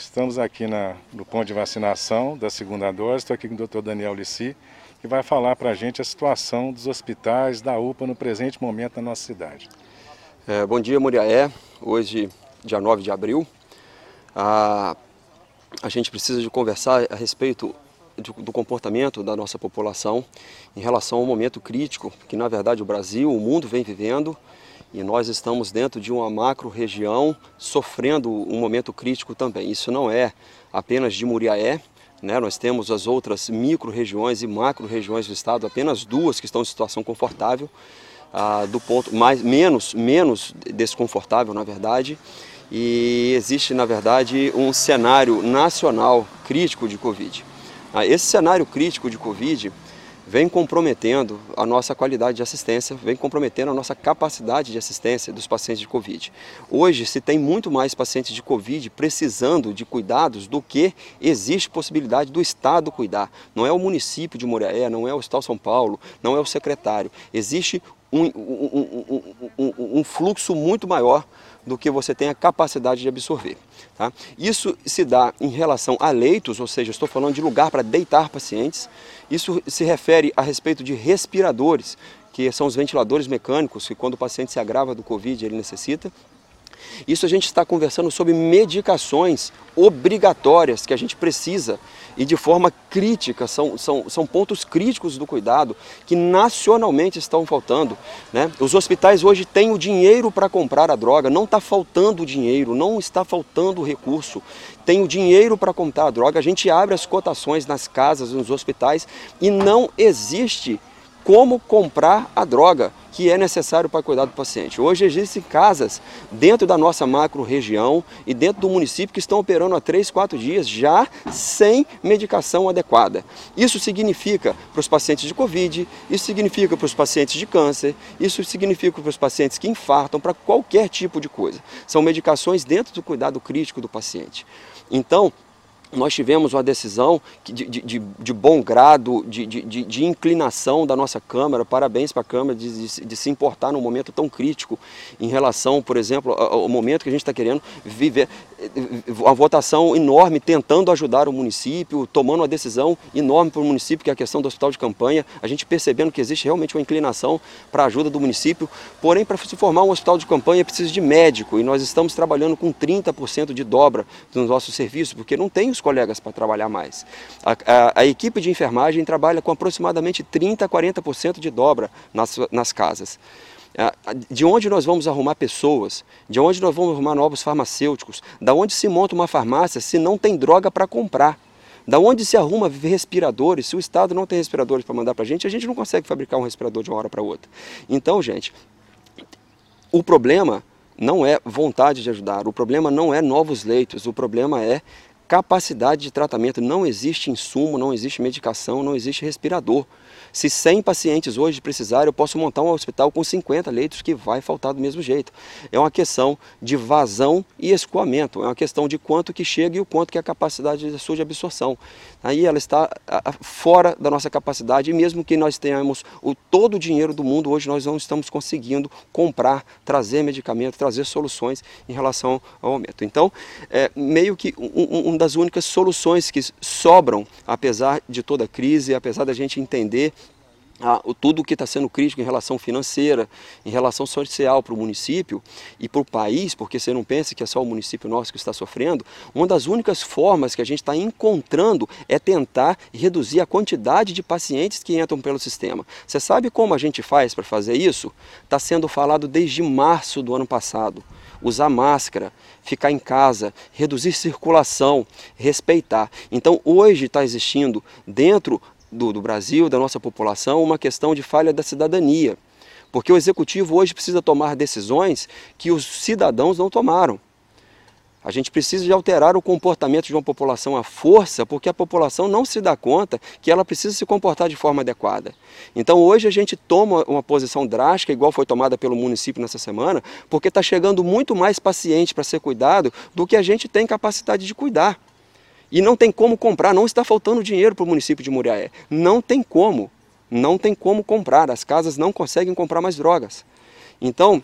Estamos aqui na, no ponto de vacinação da segunda dose. Estou aqui com o Dr. Daniel Lissi, que vai falar para a gente a situação dos hospitais, da UPA no presente momento na nossa cidade. É, bom dia, Muriaé. Hoje, dia 9 de abril, a, a gente precisa de conversar a respeito de, do comportamento da nossa população em relação ao momento crítico que, na verdade, o Brasil, o mundo vem vivendo e nós estamos dentro de uma macro-região sofrendo um momento crítico também. Isso não é apenas de Muriaé, né? nós temos as outras micro-regiões e macro-regiões do estado, apenas duas que estão em situação confortável, ah, do ponto mais, menos, menos desconfortável, na verdade. E existe, na verdade, um cenário nacional crítico de Covid. Ah, esse cenário crítico de Covid vem comprometendo a nossa qualidade de assistência, vem comprometendo a nossa capacidade de assistência dos pacientes de Covid. Hoje se tem muito mais pacientes de Covid precisando de cuidados do que existe possibilidade do Estado cuidar. Não é o município de Moriaé, não é o Estado São Paulo, não é o secretário. Existe um, um, um, um fluxo muito maior do que você tem a capacidade de absorver. Tá? Isso se dá em relação a leitos, ou seja, estou falando de lugar para deitar pacientes. Isso se refere a respeito de respiradores, que são os ventiladores mecânicos que quando o paciente se agrava do Covid ele necessita. Isso a gente está conversando sobre medicações obrigatórias que a gente precisa e de forma crítica, são, são, são pontos críticos do cuidado que nacionalmente estão faltando. Né? Os hospitais hoje têm o dinheiro para comprar a droga, não está faltando dinheiro, não está faltando recurso, tem o dinheiro para comprar a droga, a gente abre as cotações nas casas, nos hospitais e não existe como comprar a droga que é necessário para cuidar do paciente. Hoje existem casas dentro da nossa macro região e dentro do município que estão operando há três, quatro dias já sem medicação adequada. Isso significa para os pacientes de Covid, isso significa para os pacientes de câncer, isso significa para os pacientes que infartam, para qualquer tipo de coisa. São medicações dentro do cuidado crítico do paciente. Então, nós tivemos uma decisão de, de, de bom grado, de, de, inclinação da nossa Câmara, parabéns para a Câmara de, se importar num momento tão crítico em relação, por exemplo, ao momento que a gente está querendo viver, a votação enorme tentando ajudar o município, tomando uma decisão enorme para o município, que é a questão do hospital de campanha, a gente percebendo que existe realmente uma inclinação para a ajuda do município, porém para se formar um hospital de campanha precisa de médico e nós estamos trabalhando com 30% de dobra nos nossos serviços, porque não tem o os colegas para trabalhar mais. A, a, a, equipe de enfermagem trabalha com aproximadamente 30% a 40% de dobra nas, nas casas. De onde nós vamos arrumar pessoas? De onde nós vamos arrumar novos farmacêuticos? Da onde se monta uma farmácia se não tem droga para comprar? Da onde se arruma respiradores? Se o Estado não tem respiradores para mandar para a gente, a gente não consegue fabricar um respirador de uma hora para outra. Então, gente, o problema não é vontade de ajudar, o problema não é novos leitos, o problema é capacidade de tratamento. Não existe insumo, não existe medicação, não existe respirador se 100 pacientes hoje precisarem, eu posso montar um hospital com 50 leitos que vai faltar do mesmo jeito. É uma questão de vazão e escoamento, é uma questão de quanto que chega e o quanto que é a capacidade sua de absorção. Aí ela está fora da nossa capacidade e mesmo que nós tenhamos o todo o dinheiro do mundo, hoje nós não estamos conseguindo comprar, trazer medicamento, trazer soluções em relação ao aumento. Então, é meio que uma um das únicas soluções que sobram, apesar de toda a crise, apesar da gente entender a, o, tudo o que está sendo crítico em relação financeira, em relação social para o município e para o país, porque você não pensa que é só o município nosso que está sofrendo, uma das únicas formas que a gente está encontrando é tentar reduzir a quantidade de pacientes que entram pelo sistema. Você sabe como a gente faz para fazer isso? Está sendo falado desde março do ano passado. Usar máscara, ficar em casa, reduzir circulação, respeitar. Então hoje está existindo dentro do, do Brasil, da nossa população, uma questão de falha da cidadania. Porque o executivo hoje precisa tomar decisões que os cidadãos não tomaram. A gente precisa de alterar o comportamento de uma população à força, porque a população não se dá conta que ela precisa se comportar de forma adequada. Então hoje a gente toma uma posição drástica, igual foi tomada pelo município nessa semana, porque está chegando muito mais paciente para ser cuidado do que a gente tem capacidade de cuidar e não tem como comprar, não está faltando dinheiro para o município de Muriaé. Não tem como, não tem como comprar, as casas não conseguem comprar mais drogas. Então,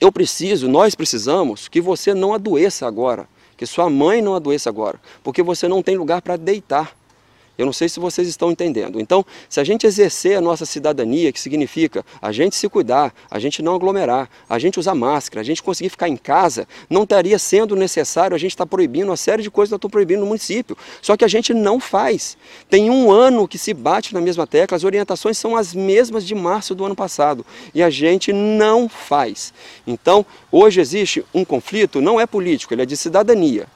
eu preciso, nós precisamos que você não adoeça agora, que sua mãe não adoeça agora, porque você não tem lugar para deitar. Eu não sei se vocês estão entendendo. Então, se a gente exercer a nossa cidadania, que significa a gente se cuidar, a gente não aglomerar, a gente usar máscara, a gente conseguir ficar em casa, não estaria sendo necessário a gente estar tá proibindo uma série de coisas que estão proibindo no município. Só que a gente não faz. Tem um ano que se bate na mesma tecla, as orientações são as mesmas de março do ano passado e a gente não faz. Então, hoje existe um conflito, não é político, ele é de cidadania.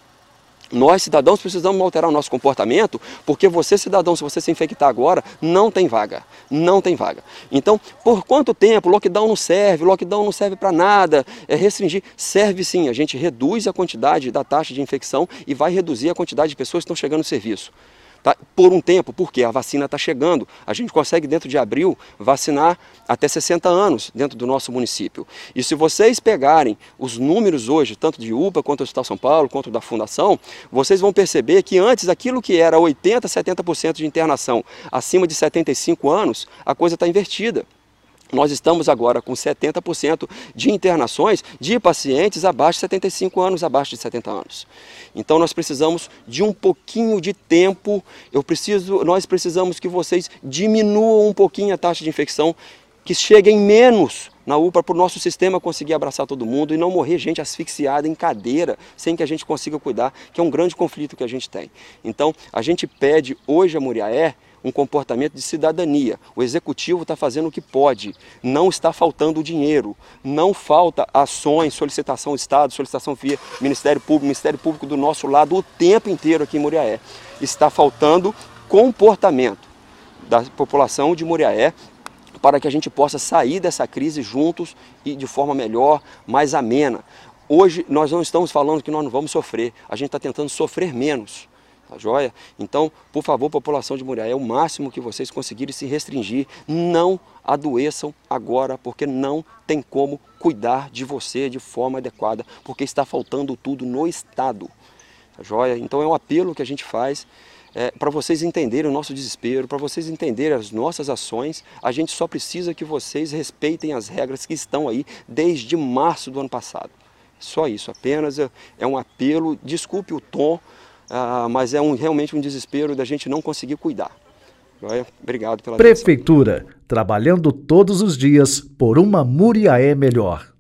Nós, cidadãos, precisamos alterar o nosso comportamento, porque você, cidadão, se você se infectar agora, não tem vaga. Não tem vaga. Então, por quanto tempo? Lockdown não serve, lockdown não serve para nada. É restringir. Serve sim, a gente reduz a quantidade da taxa de infecção e vai reduzir a quantidade de pessoas que estão chegando no serviço tá? por um tempo, porque a vacina está chegando. A gente consegue, dentro de abril, vacinar até 60 anos dentro do nosso município. E se vocês pegarem os números hoje, tanto de UPA quanto do Hospital São Paulo, quanto da Fundação, vocês vão perceber que antes aquilo que era 80, 70% de internação acima de 75 anos, a coisa está invertida nós estamos agora com 70% de internações de pacientes abaixo de 75 anos, abaixo de 70 anos. Então nós precisamos de um pouquinho de tempo. Eu preciso, nós precisamos que vocês diminuam um pouquinho a taxa de infecção, que cheguem menos na UPA para o nosso sistema conseguir abraçar todo mundo e não morrer gente asfixiada em cadeira sem que a gente consiga cuidar, que é um grande conflito que a gente tem. Então, a gente pede hoje a Muriaé um comportamento de cidadania. O executivo está fazendo o que pode, não está faltando dinheiro, não falta ações, solicitação Estado, solicitação via Ministério Público, Ministério Público do nosso lado o tempo inteiro aqui em Muriaé. Está faltando comportamento da população de Muriaé para que a gente possa sair dessa crise juntos e de forma melhor, mais amena. Hoje nós não estamos falando que nós não vamos sofrer, a gente está tentando sofrer menos. A tá joia? Então, por favor, população de Muriaé, é o máximo que vocês conseguirem se restringir. Não adoeçam agora, porque não tem como cuidar de você de forma adequada, porque está faltando tudo no Estado. A tá joia? Então, é um apelo que a gente faz. É, para vocês entenderem o nosso desespero, para vocês entenderem as nossas ações, a gente só precisa que vocês respeitem as regras que estão aí desde março do ano passado. Só isso, apenas é, é um apelo, desculpe o tom, ah, mas é um, realmente um desespero da gente não conseguir cuidar. Obrigado pela Prefeitura, atenção. trabalhando todos os dias por uma Muriaé melhor.